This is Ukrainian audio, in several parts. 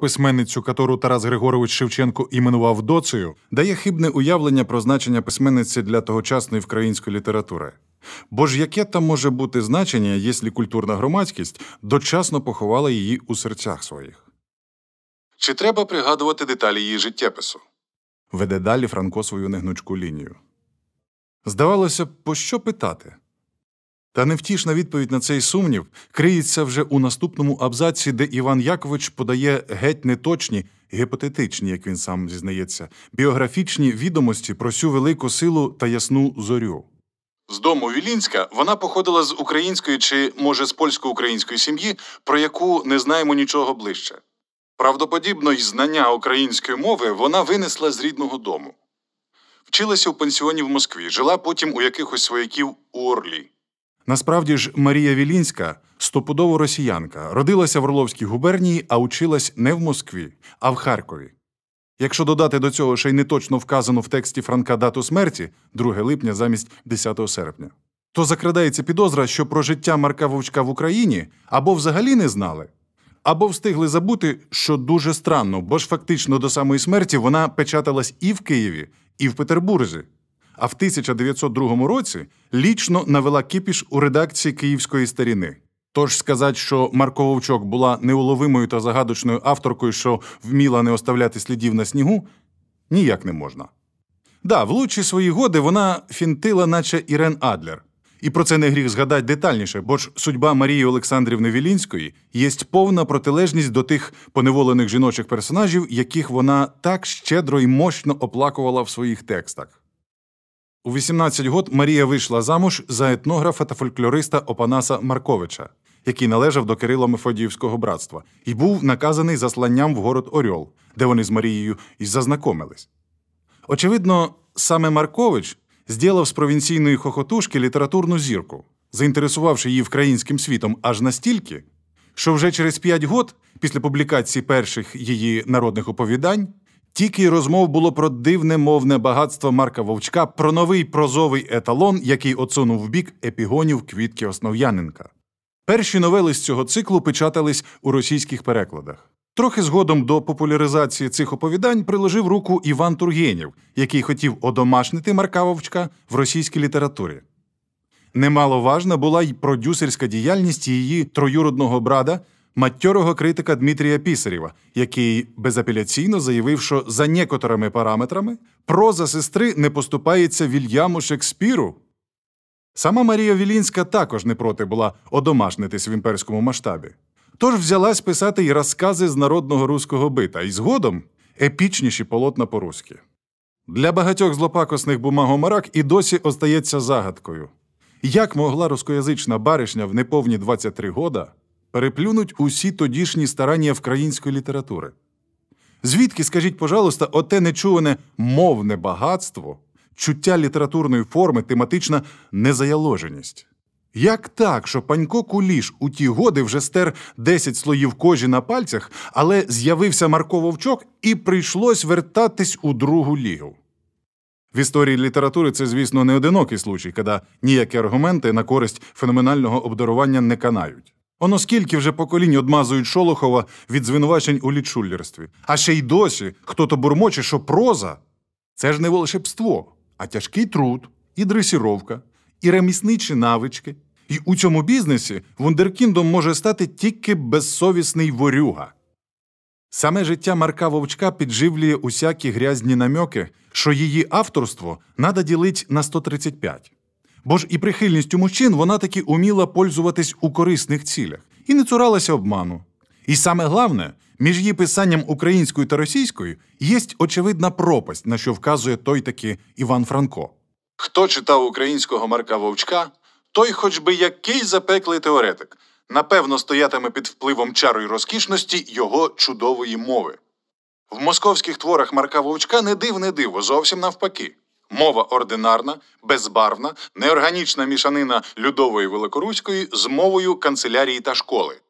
Письменницю, котору Тарас Григорович Шевченко іменував доцею, дає хибне уявлення про значення письменниці для тогочасної української літератури. Бо ж яке там може бути значення, якщо культурна громадськість дочасно поховала її у серцях своїх? Чи треба пригадувати деталі її життєпису? Веде далі Франко свою негнучку лінію. Здавалося, б, по що питати? Та невтішна відповідь на цей сумнів криється вже у наступному абзаці, де Іван Якович подає геть неточні, гіпотетичні, як він сам зізнається, біографічні відомості про цю велику силу та ясну зорю. З дому Вілінська вона походила з української чи, може, з польсько-української сім'ї, про яку не знаємо нічого ближче. Правдоподібно, й знання української мови вона винесла з рідного дому. Вчилася у пансіоні в Москві, жила потім у якихось свояків у Орлі. Насправді ж Марія Вілінська стопудово росіянка, родилася в Орловській губернії, а училась не в Москві, а в Харкові. Якщо додати до цього ще й неточно вказану в тексті Франка дату смерті 2 липня замість 10 серпня, то закрадається підозра, що про життя Марка Вовчка в Україні або взагалі не знали, або встигли забути, що дуже странно, бо ж фактично до самої смерті вона печаталась і в Києві, і в Петербурзі а в 1902 році лічно навела кипіш у редакції Київської старіни. Тож сказати, що Марко Вовчок була неуловимою та загадочною авторкою, що вміла не оставляти слідів на снігу, ніяк не можна. Да, в лучші свої годи вона фінтила, наче Ірен Адлер. І про це не гріх згадати детальніше, бо ж судьба Марії Олександрівни Вілінської є повна протилежність до тих поневолених жіночих персонажів, яких вона так щедро і мощно оплакувала в своїх текстах. У 18 год Марія вийшла замуж за етнографа та фольклориста Опанаса Марковича, який належав до Кирило Мефодіївського братства, і був наказаний засланням в город Орьол, де вони з Марією і зазнакомились. Очевидно, саме Маркович зділав з провінційної хохотушки літературну зірку, заінтересувавши її українським світом аж настільки, що вже через 5 год після публікації перших її народних оповідань тільки розмов було про дивне мовне багатство Марка Вовчка, про новий прозовий еталон, який оцонув в бік епігонів квітки Основ'яненка. Перші новели з цього циклу печатались у російських перекладах. Трохи згодом до популяризації цих оповідань приложив руку Іван Тургенєв, який хотів одомашнити Марка Вовчка в російській літературі. Немаловажна була й продюсерська діяльність її троюродного брада Матьорого критика Дмитрія Пісарєва, який безапеляційно заявив, що за некоторими параметрами проза сестри не поступається Вільяму Шекспіру. Сама Марія Вілінська також не проти була одомашнитись в імперському масштабі. Тож взялась писати й розкази з народного руського бита, і згодом епічніші полотна по-руськи. Для багатьох злопакосних бумагомарак і досі остається загадкою як могла рускоязична баришня в неповні 23 года переплюнуть усі тодішні старання української літератури. Звідки, скажіть, пожалуйста, оте нечуване мовне багатство, чуття літературної форми, тематична незаяложеність? Як так, що панько Куліш у ті годи вже стер 10 слоїв кожі на пальцях, але з'явився Марко Вовчок і прийшлось вертатись у другу лігу? В історії літератури це, звісно, не одинокий случай, коли ніякі аргументи на користь феноменального обдарування не канають. Воно скільки вже поколінь одмазують Шолохова від звинувачень у лічуллерстві. А ще й досі хто-то бурмоче, що проза це ж не волшебство, а тяжкий труд, і дресіровка, і ремісничі навички. І у цьому бізнесі вундеркіндом може стати тільки безсовісний ворюга. Саме життя Марка Вовчка підживлює усякі грязні намьоки, що її авторство надо ділить на 135 бо ж і прихильністю мужчин вона таки уміла пользуватись у корисних цілях і не цуралася обману. І саме головне, між її писанням українською та російською є очевидна пропасть, на що вказує той таки Іван Франко. Хто читав українського Марка Вовчка, той, хоч би який запеклий теоретик, напевно, стоятиме під впливом чару й розкішності його чудової мови. В московських творах Марка Вовчка не див, не диво, зовсім навпаки. Мова ординарна, безбарвна, неорганічна мішанина Людової Великоруської з мовою канцелярії та школи.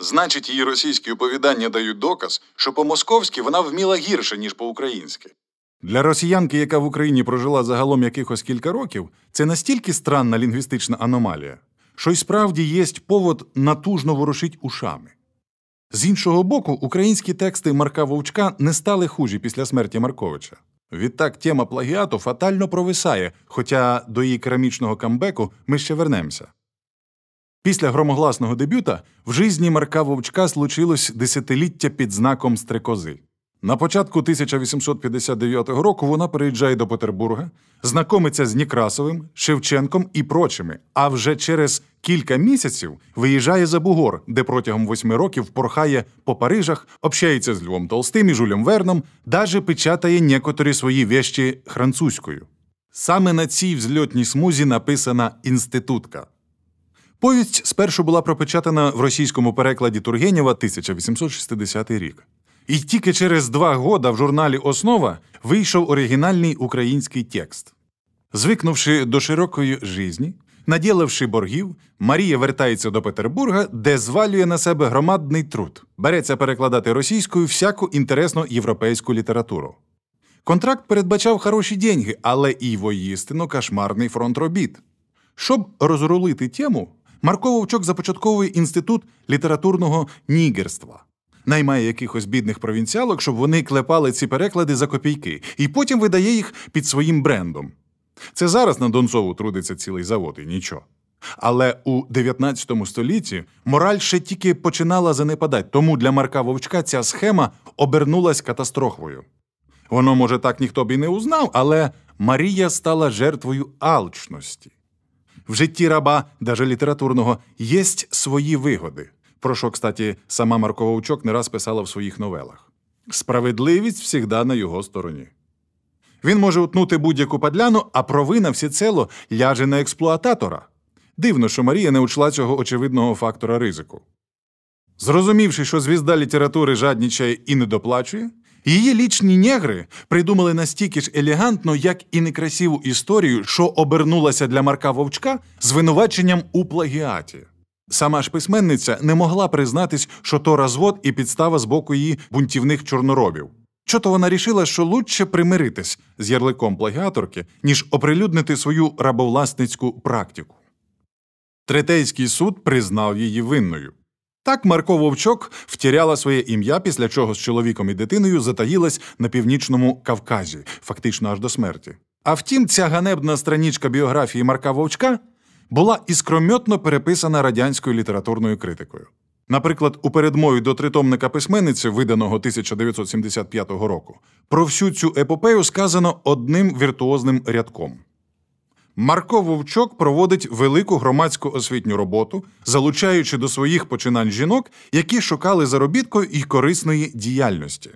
Значить, її російські оповідання дають доказ, що по-московськи вона вміла гірше, ніж по-українськи. Для росіянки, яка в Україні прожила загалом якихось кілька років, це настільки странна лінгвістична аномалія, що й справді єсть повод натужно ворушить ушами. З іншого боку, українські тексти Марка Вовчка не стали хужі після смерті Марковича. Відтак тема плагіату фатально провисає, хоча до її керамічного камбеку ми ще вернемося. Після громогласного дебюта в житті Марка Вовчка случилось десятиліття під знаком стрекози. На початку 1859 року вона переїжджає до Петербурга, знакомиться з Нікрасовим, Шевченком і прочими. А вже через кілька місяців виїжджає за Бугор, де протягом восьми років порхає по Парижах, общається з Львом Толстим і Жулем Верном, даже печатає некоторі свої вещі французькою. Саме на цій взльотній смузі написана інститутка. Повість спершу була пропечатана в російському перекладі Тургенєва 1860 рік. І тільки через два года в журналі Основа вийшов оригінальний український текст. Звикнувши до широкої житті, Наділивши боргів, Марія вертається до Петербурга, де звалює на себе громадний труд, береться перекладати російською всяку інтересну європейську літературу. Контракт передбачав хороші деньги, але і воїстину кошмарний фронт робіт. Щоб розрулити тему, Марко Вовчок започатковує інститут літературного нігерства, наймає якихось бідних провінціалок, щоб вони клепали ці переклади за копійки, і потім видає їх під своїм брендом. Це зараз на Донцову трудиться цілий завод і нічого. Але у 19 столітті мораль ще тільки починала занепадати, тому для Марка Вовчка ця схема обернулась катастрофою. Воно, може, так ніхто б і не узнав, але Марія стала жертвою алчності. В житті раба, даже літературного, єсть свої вигоди, про що, кстати, сама Марко Вовчок не раз писала в своїх новелах. Справедливість завжди на його стороні. Він може утнути будь-яку падляну, а провина всіцело ляже на експлуататора. Дивно, що Марія не учла цього очевидного фактора ризику. Зрозумівши, що звізда літератури жаднічає і недоплачує, її лічні негри придумали настільки ж елегантно, як і некрасиву історію, що обернулася для Марка Вовчка звинуваченням у плагіаті. Сама ж письменниця не могла признатись, що то розвод і підстава з боку її бунтівних чорноробів то вона рішила, що лучше примиритись з ярликом плагіаторки, ніж оприлюднити свою рабовласницьку практику. Третейський суд признав її винною. Так Марко Вовчок втіряла своє ім'я, після чого з чоловіком і дитиною затаїлась на північному Кавказі, фактично аж до смерті. А втім, ця ганебна странічка біографії Марка Вовчка була іскромьотно переписана радянською літературною критикою. Наприклад, у передмові до тритомника письменниці, виданого 1975 року, про всю цю епопею сказано одним віртуозним рядком. Марко Вовчок проводить велику громадську освітню роботу, залучаючи до своїх починань жінок, які шукали заробітку і корисної діяльності.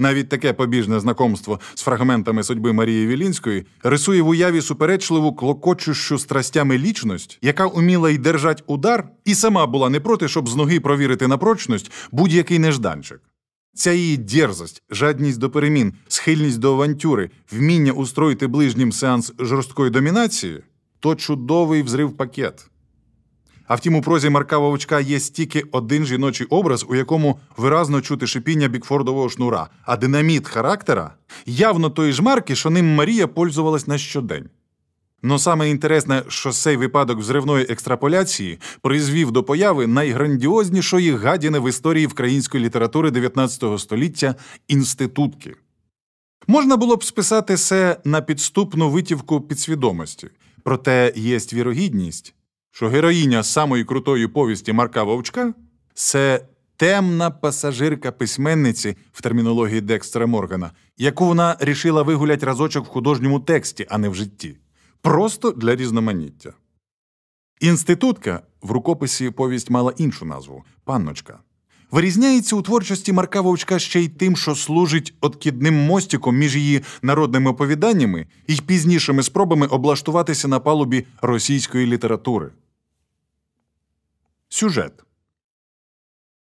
Навіть таке побіжне знакомство з фрагментами судьби Марії Вілінської рисує в уяві суперечливу клокочущу страстями лічність, яка уміла й держать удар, і сама була не проти, щоб з ноги провірити на прочність будь-який нежданчик. Ця її дерзость, жадність до перемін, схильність до авантюри, вміння устроїти ближнім сеанс жорсткої домінації то чудовий взрив пакет. А втім, у прозі Марка Вовчка є стільки один жіночий образ, у якому виразно чути шипіння бікфордового шнура, а динаміт характера явно тої ж марки, що ним Марія пользувалась на щодень. Но саме інтересне, що цей випадок взривної екстраполяції призвів до появи найграндіознішої гадіни в історії української літератури 19 століття інститутки. Можна було б списати це на підступну витівку підсвідомості, проте є вірогідність, що героїня самої крутої повісті Марка Вовчка це темна пасажирка письменниці в термінології Декстера Моргана, яку вона рішила вигулять разочок в художньому тексті, а не в житті. Просто для різноманіття. Інститутка в рукописі повість мала іншу назву панночка. Вирізняється у творчості Марка Вовчка ще й тим, що служить откідним мостіком між її народними оповіданнями і пізнішими спробами облаштуватися на палубі російської літератури. Сюжет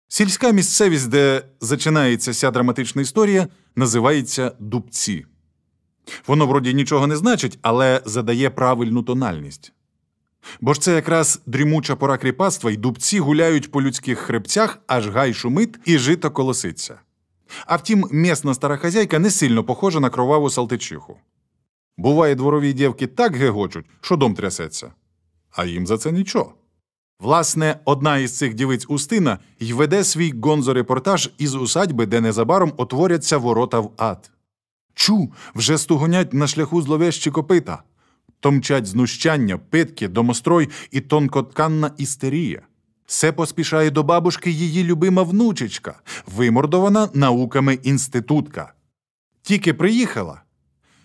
сільська місцевість, де зачинається ця драматична історія, називається Дубці. Воно вроді нічого не значить, але задає правильну тональність. Бо ж це якраз дрімуча пора кріпацтва, й дубці гуляють по людських хребцях, аж гай шумить і жито колоситься. А втім, місна стара хазяйка не сильно похожа на кроваву салтичиху. Буває, дворові дівки так гегочуть, що дом трясеться, а їм за це нічого. Власне, одна із цих дівиць Устина й веде свій гонзорепортаж із усадьби, де незабаром отворяться ворота в ад. Чу, вже стугонять на шляху зловещі копита. Томчать знущання, питки, домострой і тонкотканна істерія. Все поспішає до бабушки її любима внучечка, вимордована науками інститутка. Тільки приїхала.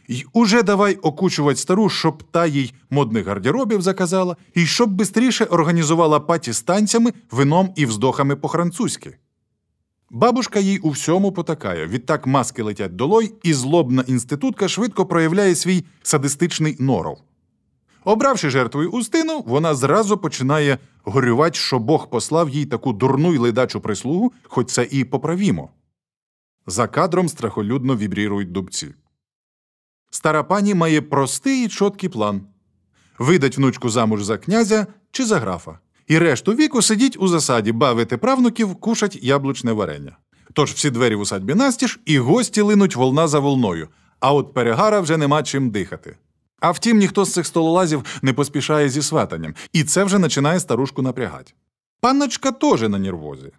Й уже давай окучувати стару, щоб та їй модних гардеробів заказала, і щоб бистріше організувала паті з танцями, вином і вздохами по-французьки. Бабушка їй у всьому потакає. Відтак маски летять долой, і злобна інститутка швидко проявляє свій садистичний норов. Обравши жертвою устину, вона зразу починає горювати, що Бог послав їй таку дурну й ледачу прислугу, хоч це і поправімо. За кадром страхолюдно вібрірують дубці. Стара пані має простий і чіткий план видать внучку замуж за князя чи за графа і решту віку сидіть у засаді, бавити правнуків, кушать яблучне варення. Тож всі двері в усадьбі настіж, і гості линуть волна за волною, а от перегара вже нема чим дихати. А втім, ніхто з цих стололазів не поспішає зі сватанням, і це вже починає старушку напрягати. Панночка теж на нервозі.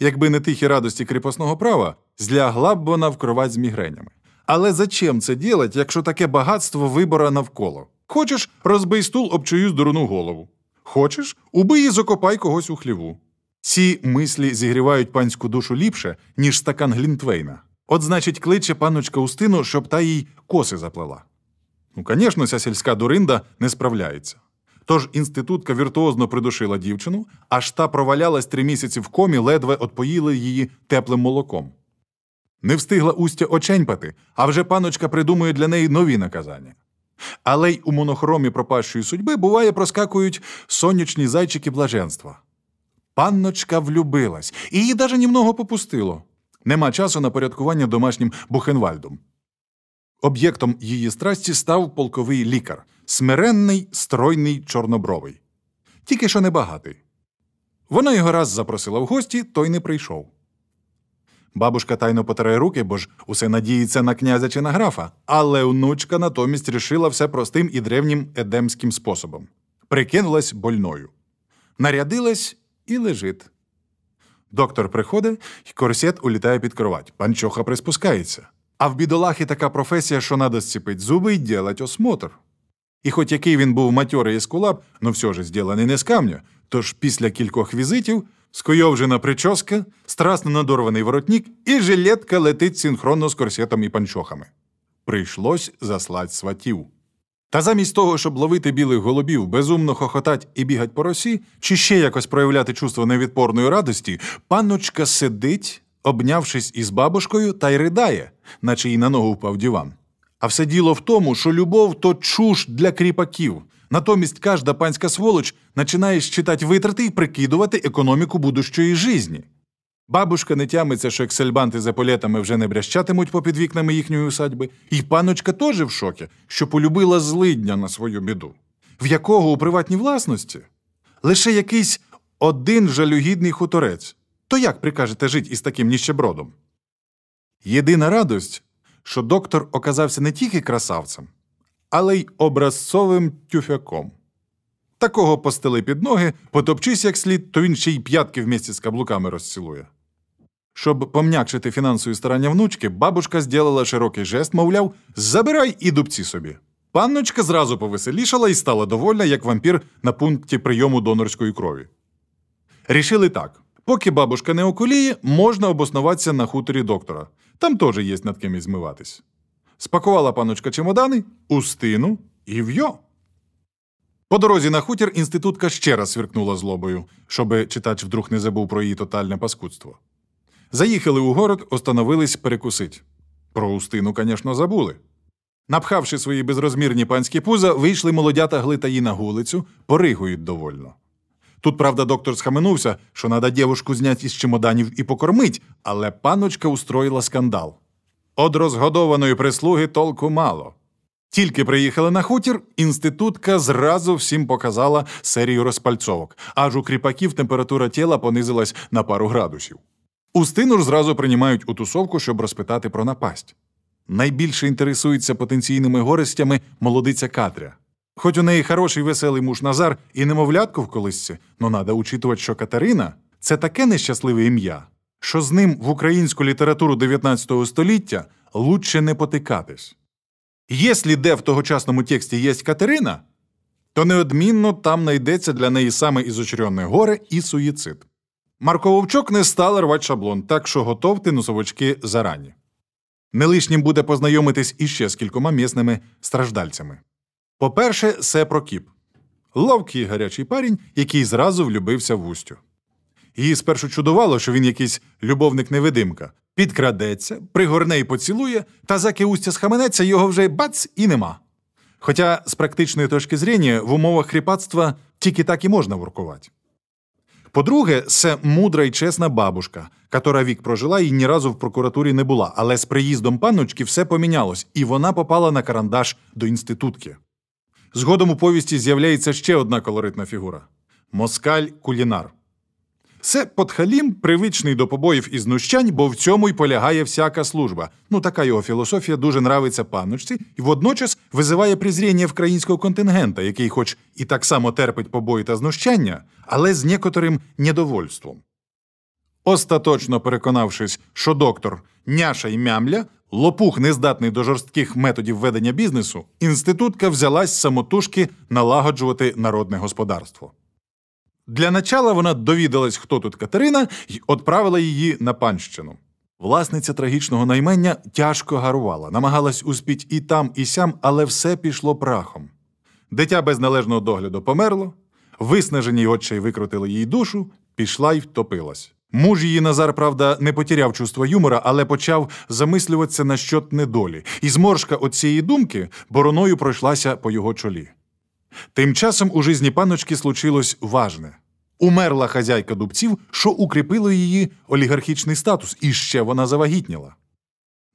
Якби не тихі радості кріпосного права, злягла б вона в кровать з мігренями. Але зачем це ділать, якщо таке багатство вибора навколо? Хочеш, розбий стул об чиюсь дурну голову. Хочеш, убий і закопай когось у хліву. Ці мислі зігрівають панську душу ліпше, ніж стакан Глінтвейна. От, значить, кличе паночка Устину, щоб та їй коси заплела. Ну, звісно, ця сільська дуринда не справляється. Тож інститутка віртуозно придушила дівчину, аж та провалялась три місяці в комі, ледве отпоїли її теплим молоком. Не встигла устя оченьпати, а вже паночка придумує для неї нові наказання. Але й у монохромі пропащої судьби буває проскакують сонячні зайчики блаженства. Панночка влюбилась, і її даже німного попустило. Нема часу на порядкування домашнім Бухенвальдом. Об'єктом її страсті став полковий лікар смиренний, стройний, чорнобровий. Тільки що небагатий. Вона його раз запросила в гості, той не прийшов. Бабушка тайно потирає руки, бо ж усе надіється на князя чи на графа, але онучка натомість рішила все простим і древнім едемським способом. Прикинулась больною. Нарядилась і лежить. Доктор приходить, і корсет улітає під кровать. Панчоха приспускається. А в бідолахи така професія, що надо зціпить зуби і ділать осмотр. І хоч який він був матьорий і скулап, ну все ж зділений не з камня, тож після кількох візитів скуйовжена прическа, страсно надорваний воротник, і жилетка летить синхронно з корсетом і панчохами. Прийшлось заслать сватів. Та замість того, щоб ловити білих голубів, безумно хохотать і бігать по росі, чи ще якось проявляти чувство невідпорної радості, панночка сидить, обнявшись із бабушкою, та й ридає, наче їй на ногу впав діван. А все діло в тому, що любов то чуш для кріпаків. Натомість кожна панська сволоч починає считати витрати і прикидувати економіку будущої житті. Бабушка не тямиться, що ексельбанти за полетами вже не брящатимуть попід вікнами їхньої усадьби, і паночка теж в шокі, що полюбила злидня на свою біду, в якого у приватній власності лише якийсь один жалюгідний хуторець. То як прикажете жити із таким ніщебродом? Єдина радость що доктор оказався не тільки красавцем, але й образцовим тюфяком. Такого постели під ноги, потопчись як слід, то він ще й п'ятки в місті з каблуками розцілує. Щоб пом'якшити фінансові старання внучки, бабушка зділила широкий жест, мовляв, забирай і дубці собі. Панночка зразу повеселішала і стала довольна, як вампір на пункті прийому донорської крові. Рішили так: поки бабушка не околіє, можна обоснуватися на хуторі доктора. Там теж є над ким ізмиватись. Спакувала паночка чемодани, устину і в'йо. По дорозі на хутір інститутка ще раз сверкнула злобою, щоби читач вдруг не забув про її тотальне паскудство. Заїхали у город, остановились перекусить. Про устину, звісно, забули. Напхавши свої безрозмірні панські пуза, вийшли молодята глитаї на вулицю, поригують довольно. Тут, правда, доктор схаменувся, що надо дівушку зняти із чемоданів і покормить, але паночка устроїла скандал. Од розгодованої прислуги толку мало. Тільки приїхали на хутір, інститутка зразу всім показала серію розпальцовок, аж у кріпаків температура тіла понизилась на пару градусів. Устину ж зразу приймають у тусовку, щоб розпитати про напасть. Найбільше інтересується потенційними горестями молодиця Катря. Хоч у неї хороший веселий муж Назар і немовлятку в колисці, но надо учитувати, що Катерина це таке нещасливе ім'я, що з ним в українську літературу 19 століття лучше не потикатись. Єслі де в тогочасному тексті є Катерина, то неодмінно там знайдеться для неї саме ізочрьонне горе і суїцид. Марко Вовчок не стала рвати шаблон, так що готовте носовочки зарані. Не лишнім буде познайомитись іще з кількома місними страждальцями. По-перше, це Прокіп. ловкий гарячий парень, який зразу влюбився в Устю. Її спершу чудувало, що він якийсь любовник-невидимка, підкрадеться, пригорне і поцілує, та заки Устя схаменеться, його вже бац і нема. Хоча, з практичної точки зрення, в умовах хріпацтва тільки так і можна воркувати. По-друге, це мудра і чесна бабушка, яка вік прожила і ні разу в прокуратурі не була, але з приїздом панночки все помінялось, і вона попала на карандаш до інститутки. Згодом у повісті з'являється ще одна колоритна фігура москаль кулінар. Це подхалім привичний до побоїв і знущань, бо в цьому й полягає всяка служба. Ну, така його філософія дуже нравиться панночці, і водночас визиває презріння українського контингента, який, хоч і так само терпить побої та знущання, але з некоторим недовольством. Остаточно переконавшись, що доктор няша й мямля, лопух нездатний до жорстких методів ведення бізнесу, інститутка взялась самотужки налагоджувати народне господарство. Для начала вона довідалась, хто тут Катерина, і відправила її на панщину. Власниця трагічного наймення тяжко гарувала, намагалась успіть і там, і сям, але все пішло прахом. Дитя без належного догляду померло, виснажені очі викрутили їй душу, пішла й втопилась. Муж її Назар, правда, не потеряв чувство юмора, але почав замислюватися на щот недолі, і зморшка от цієї думки бороною пройшлася по його чолі. Тим часом у житті паночки случилось важне. Умерла хазяйка дубців, що укріпило її олігархічний статус, і ще вона завагітніла.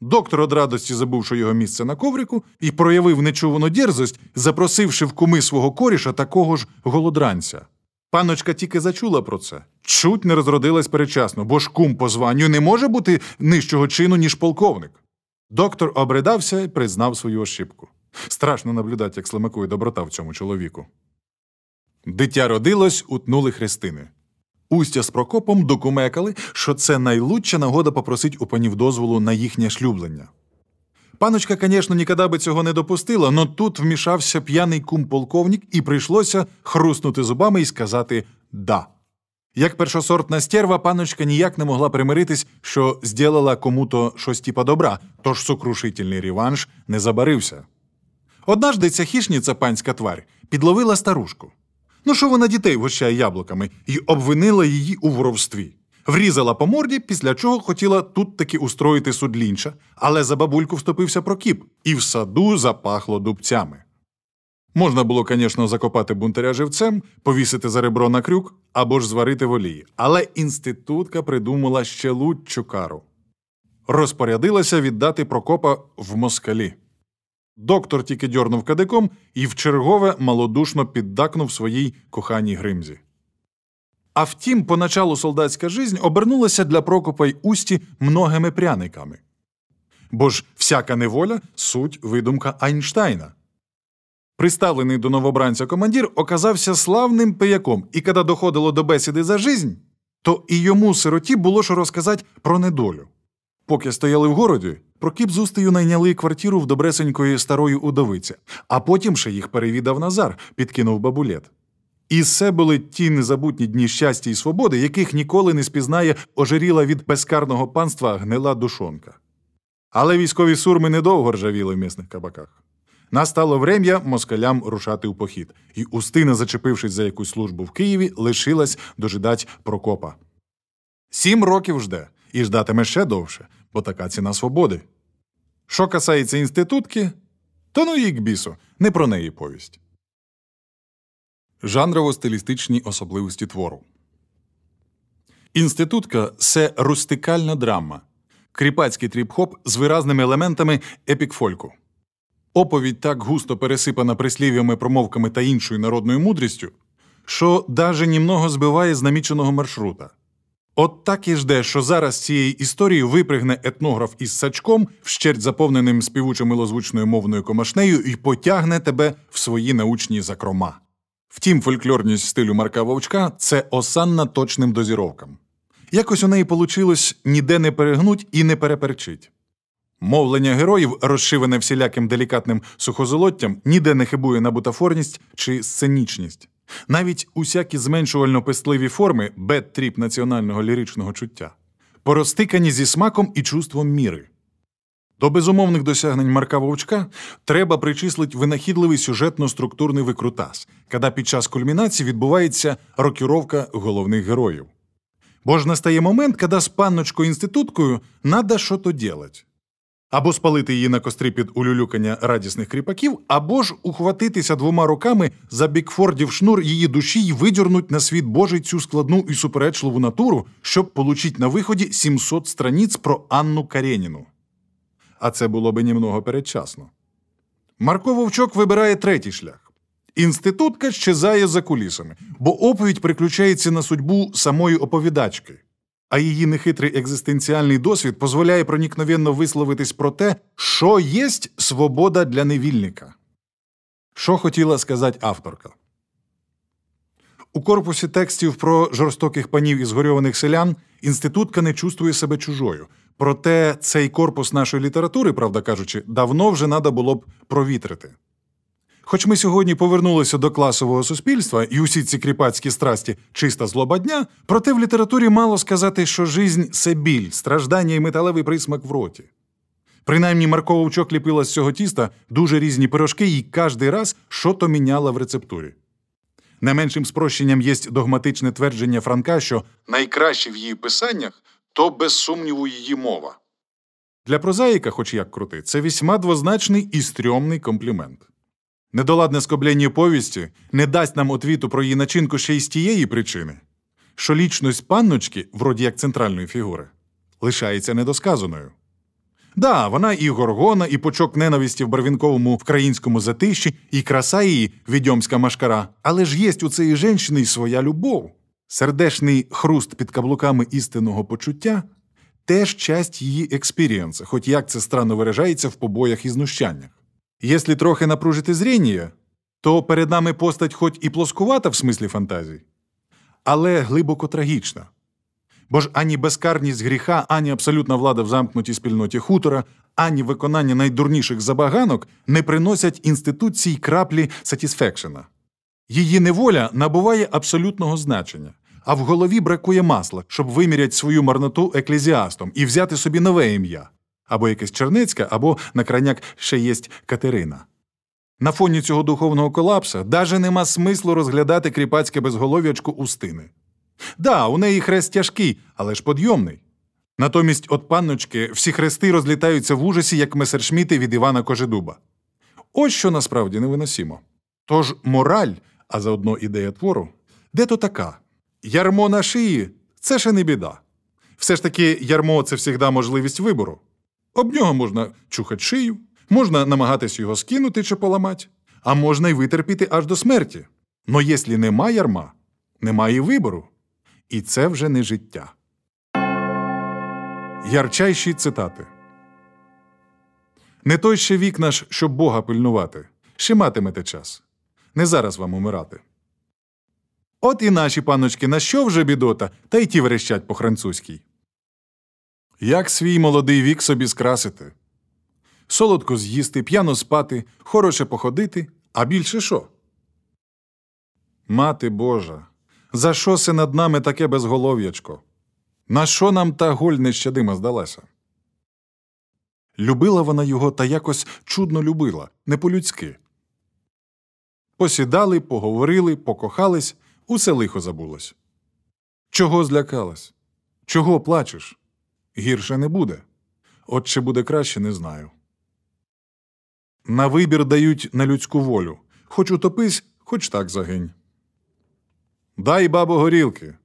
Доктор од радості забув, що його місце на коврику, і проявив нечувану дерзость, запросивши в куми свого коріша такого ж голодранця. Паночка тільки зачула про це. Чуть не розродилась перечасно, бо ж кум по званню не може бути нижчого чину, ніж полковник. Доктор обридався і признав свою ошибку. Страшно наблюдати, як слимакує доброта в цьому чоловіку. Дитя родилось, утнули хрестини. Устя з Прокопом докумекали, що це найлучша нагода попросить у панів дозволу на їхнє шлюблення. Паночка, звісно, ніколи би цього не допустила, але тут вмішався п'яний кум полковник і прийшлося хруснути зубами і сказати да. Як першосортна стерва, паночка ніяк не могла примиритись, що зділала кому-то щось типа добра, тож сокрушительний реванш не забарився. Однажды ця хішниця панська тварь підловила старушку. Ну, що вона дітей вгощає яблуками і обвинила її у воровстві врізала по морді, після чого хотіла тут таки устроїти судлінча, але за бабульку вступився прокіп, і в саду запахло дубцями. Можна було, звісно, закопати бунтаря живцем, повісити за ребро на крюк або ж зварити волії. але інститутка придумала ще лучшу кару. Розпорядилася віддати Прокопа в москалі. Доктор тільки дьорнув кадиком і вчергове малодушно піддакнув своїй коханій гримзі. А втім, поначалу солдатська жизнь обернулася для Прокопа й усті многими пряниками. Бо ж всяка неволя суть видумка Айнштайна. Приставлений до новобранця командір оказався славним пияком, і коли доходило до бесіди за жизнь, то і йому сироті було що розказати про недолю. Поки стояли в городі, Прокіп з устею найняли квартиру в добресенької старої удовиці, а потім ще їх перевідав Назар, підкинув бабулет. І це були ті незабутні дні щастя і свободи, яких ніколи не спізнає ожиріла від безкарного панства гнила душонка. Але військові сурми недовго ржавіли в місних кабаках. Настало врем'я москалям рушати у похід, і Устина, зачепившись за якусь службу в Києві, лишилась дожидать Прокопа. Сім років жде і ждатиме ще довше, бо така ціна свободи. Що касається інститутки, то ну їй к бісу, не про неї повість. Жанрово-стилістичні особливості твору. Інститутка це рустикальна драма, кріпацький тріп-хоп з виразними елементами епікфольку. Оповідь так густо пересипана прислів'ями, промовками та іншою народною мудрістю, що даже німного збиває з наміченого маршрута. От так і жде, що зараз цієї історії випригне етнограф із сачком, вщерть заповненим співучо милозвучною мовною комашнею, і потягне тебе в свої научні закрома. Втім, фольклорність стилю Марка Вовчка це осанна точним дозіровкам. Якось у неї получилось ніде не перегнуть і не переперчить. Мовлення героїв, розшиване всіляким делікатним сухозолоттям, ніде не хибує на бутафорність чи сценічність. Навіть усякі зменшувально пестливі форми бет-тріп національного ліричного чуття поростикані зі смаком і чувством міри. До безумовних досягнень Марка Вовчка треба причислити винахідливий сюжетно-структурний викрутас, коли під час кульмінації відбувається рокіровка головних героїв. Бо ж настає момент, коли з панночкою інституткою надо що то делать. Або спалити її на кострі під улюлюкання радісних кріпаків, або ж ухватитися двома руками за бікфордів шнур її душі й видірнуть на світ Божий цю складну і суперечливу натуру, щоб получить на виході 700 страниць про Анну Кареніну а це було би німного передчасно. Марко Вовчок вибирає третій шлях. Інститутка щезає за кулісами, бо оповідь приключається на судьбу самої оповідачки, а її нехитрий екзистенціальний досвід дозволяє проникновенно висловитись про те, що єсть свобода для невільника. Що хотіла сказати авторка. У корпусі текстів про жорстоких панів і згорьованих селян інститутка не чувствує себе чужою. Проте цей корпус нашої літератури, правда кажучи, давно вже треба було б провітрити. Хоч ми сьогодні повернулися до класового суспільства і усі ці кріпацькі страсті чиста злоба дня, проте в літературі мало сказати, що жизнь це біль, страждання і металевий присмак в роті. Принаймні Марко Вовчок ліпила з цього тіста дуже різні пирожки і кожний раз що то міняла в рецептурі. Найменшим спрощенням є догматичне твердження Франка, що найкраще в її писаннях то без сумніву її мова. Для прозаїка, хоч як крути, це вісьма двозначний і стрьомний комплімент. Недоладне скоблення повісті не дасть нам отвіту про її начинку ще й з тієї причини, що лічність панночки, вроді як центральної фігури, лишається недосказаною. Да, вона і горгона, і почок ненависті в барвінковому вкраїнському затиші, і краса її відьомська машкара, але ж єсть у цієї женщини й своя любов сердешний хруст під каблуками істинного почуття теж часть її експірієнса, хоч як це странно виражається в побоях і знущаннях. Якщо трохи напружити зріння, то перед нами постать хоч і плоскувата в смислі фантазії, але глибоко трагічна. Бо ж ані безкарність гріха, ані абсолютна влада в замкнутій спільноті хутора, ані виконання найдурніших забаганок не приносять інституції краплі сатісфекшена. Її неволя набуває абсолютного значення а в голові бракує масла, щоб вимірять свою марноту еклезіастом і взяти собі нове ім'я або якесь чернецьке, або на крайняк ще єсть Катерина. На фоні цього духовного колапса даже нема смислу розглядати кріпацьке безголов'ячку устини. Да, у неї хрест тяжкий, але ж подйомний. Натомість от панночки всі хрести розлітаються в ужасі, як месершміти від Івана Кожедуба. Ось що насправді невиносимо. Тож мораль, а заодно ідея твору, де то така, Ярмо на шиї це ще не біда. Все ж таки, ярмо це завжди можливість вибору. Об нього можна чухати шию, можна намагатись його скинути чи поламати, а можна й витерпіти аж до смерті. Но якщо нема ярма, немає вибору. І це вже не життя. Ярчайші цитати Не той ще вік наш, щоб Бога пильнувати. Ще матимете час. Не зараз вам умирати. От і наші паночки на що вже бідота, та й ті верещать по французькій. Як свій молодий вік собі скрасити? Солодко з'їсти, п'яно спати, хороше походити, а більше що? Мати Божа, за що се над нами таке безголов'ячко? На що нам та голь нещадима здалася? Любила вона його та якось чудно любила, не по людськи. Посідали, поговорили, покохались. Усе лихо забулось. Чого злякалась? Чого плачеш? Гірше не буде. От чи буде краще, не знаю. На вибір дають на людську волю. Хоч утопись, хоч так загинь. Дай, бабо, горілки.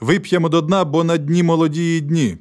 Вип'ємо до дна, бо на дні молодії дні.